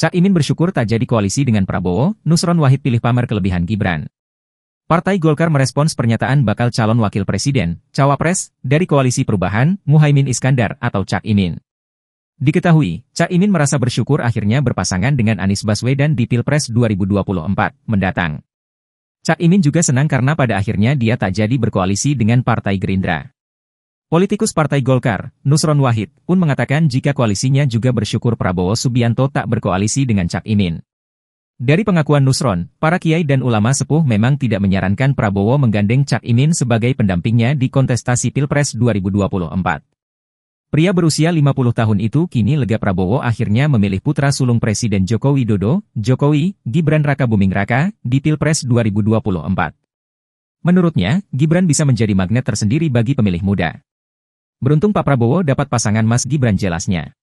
Cak Imin bersyukur tak jadi koalisi dengan Prabowo, Nusron Wahid pilih pamer kelebihan Gibran. Partai Golkar merespons pernyataan bakal calon wakil presiden, Cawapres, dari Koalisi Perubahan, Muhaimin Iskandar atau Cak Imin. Diketahui, Cak Imin merasa bersyukur akhirnya berpasangan dengan Anies Baswedan di Pilpres 2024 mendatang. Cak Imin juga senang karena pada akhirnya dia tak jadi berkoalisi dengan Partai Gerindra. Politikus Partai Golkar, Nusron Wahid, pun mengatakan jika koalisinya juga bersyukur Prabowo Subianto tak berkoalisi dengan Cak Imin. Dari pengakuan Nusron, para kiai dan ulama sepuh memang tidak menyarankan Prabowo menggandeng Cak Imin sebagai pendampingnya di kontestasi Pilpres 2024. Pria berusia 50 tahun itu kini lega Prabowo akhirnya memilih putra sulung Presiden Jokowi Dodo, Jokowi, Gibran Raka Buming Raka, di Pilpres 2024. Menurutnya, Gibran bisa menjadi magnet tersendiri bagi pemilih muda. Beruntung Pak Prabowo dapat pasangan Mas Gibran jelasnya.